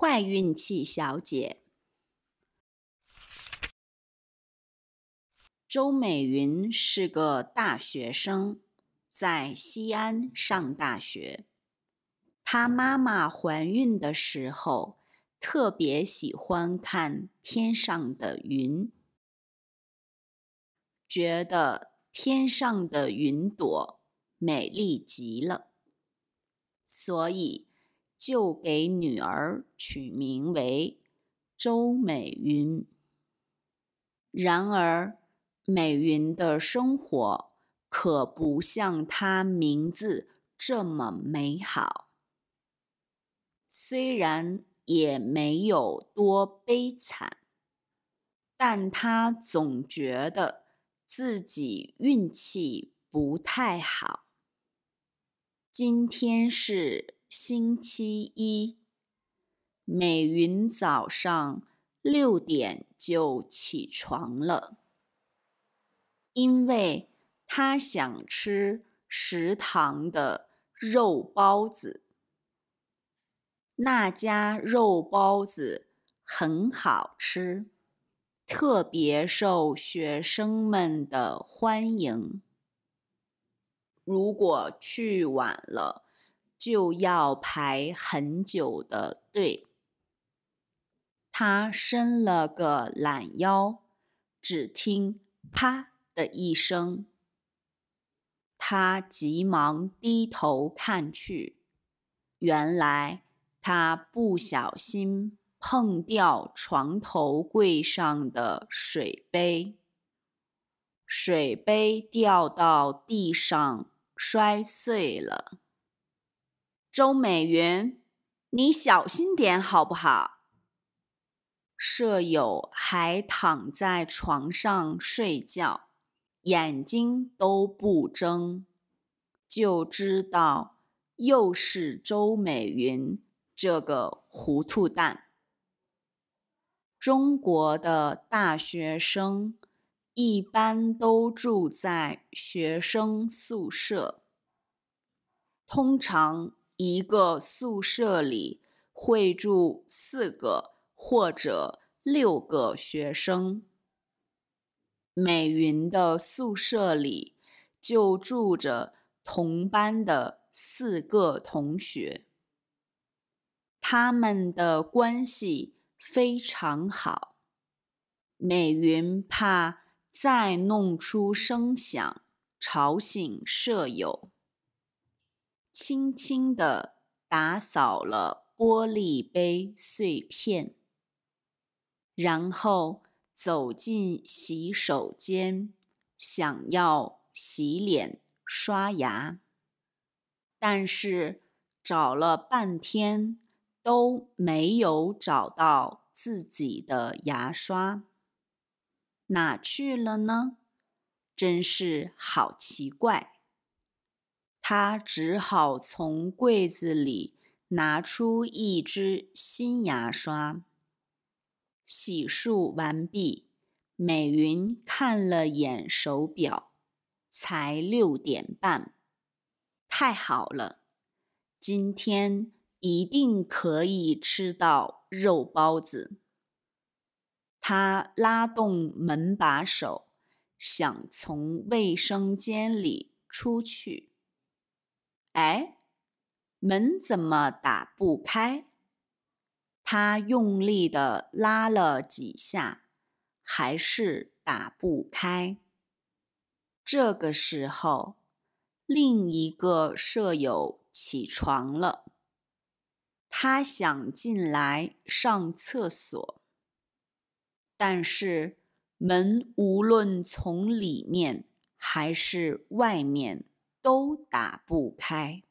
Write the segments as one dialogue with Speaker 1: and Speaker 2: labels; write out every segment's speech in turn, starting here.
Speaker 1: 坏运气小姐周美云是个大学生，在西安上大学。她妈妈怀孕的时候，特别喜欢看天上的云，觉得天上的云朵美丽极了，所以就给女儿。取名为周美云。然而，美云的生活可不像她名字这么美好。虽然也没有多悲惨，但她总觉得自己运气不太好。今天是星期一。美云早上六点就起床了，因为她想吃食堂的肉包子。那家肉包子很好吃，特别受学生们的欢迎。如果去晚了，就要排很久的队。他伸了个懒腰，只听“啪”的一声，他急忙低头看去，原来他不小心碰掉床头柜上的水杯，水杯掉到地上摔碎了。周美云，你小心点好不好？舍友还躺在床上睡觉，眼睛都不睁，就知道又是周美云这个糊涂蛋。中国的大学生一般都住在学生宿舍，通常一个宿舍里会住四个。或者六个学生，美云的宿舍里就住着同班的四个同学，他们的关系非常好。美云怕再弄出声响吵醒舍友，轻轻的打扫了玻璃杯碎片。然后走进洗手间，想要洗脸刷牙，但是找了半天都没有找到自己的牙刷，哪去了呢？真是好奇怪。他只好从柜子里拿出一支新牙刷。洗漱完毕，美云看了眼手表，才六点半，太好了，今天一定可以吃到肉包子。他拉动门把手，想从卫生间里出去。哎，门怎么打不开？他用力的拉了几下，还是打不开。这个时候，另一个舍友起床了，他想进来上厕所，但是门无论从里面还是外面都打不开，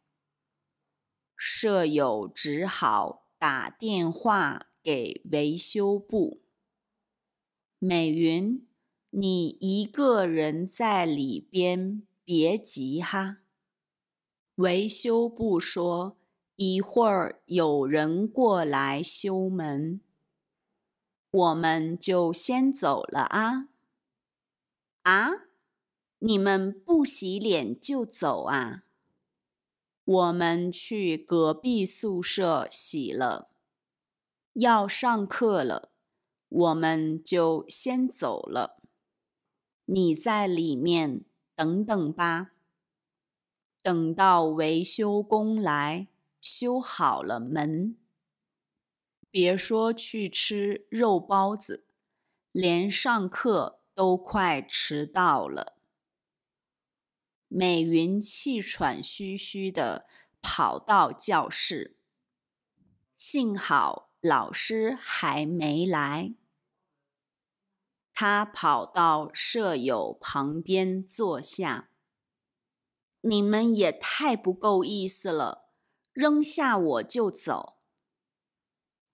Speaker 1: 舍友只好。打电话给维修部。美云，你一个人在里边，别急哈。维修部说一会儿有人过来修门，我们就先走了啊。啊，你们不洗脸就走啊？我们去隔壁宿舍洗了，要上课了，我们就先走了。你在里面等等吧，等到维修工来修好了门，别说去吃肉包子，连上课都快迟到了。美云气喘吁吁地跑到教室，幸好老师还没来。他跑到舍友旁边坐下：“你们也太不够意思了，扔下我就走。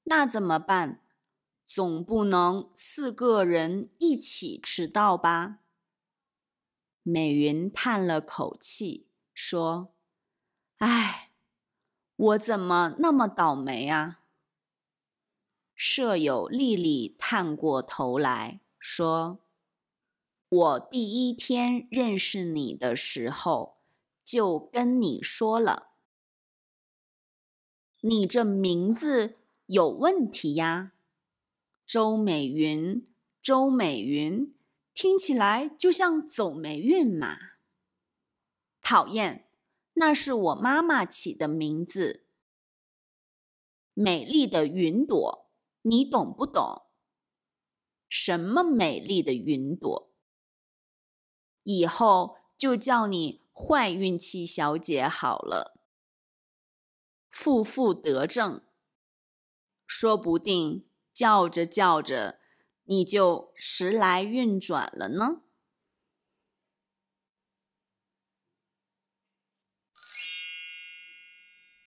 Speaker 1: 那怎么办？总不能四个人一起迟到吧？”美云叹了口气说：“哎，我怎么那么倒霉啊？”舍友丽丽探过头来说：“我第一天认识你的时候，就跟你说了，你这名字有问题呀，周美云，周美云。”听起来就像走霉运嘛！讨厌，那是我妈妈起的名字。美丽的云朵，你懂不懂？什么美丽的云朵？以后就叫你坏运气小姐好了。负负得正，说不定叫着叫着。你就时来运转了呢。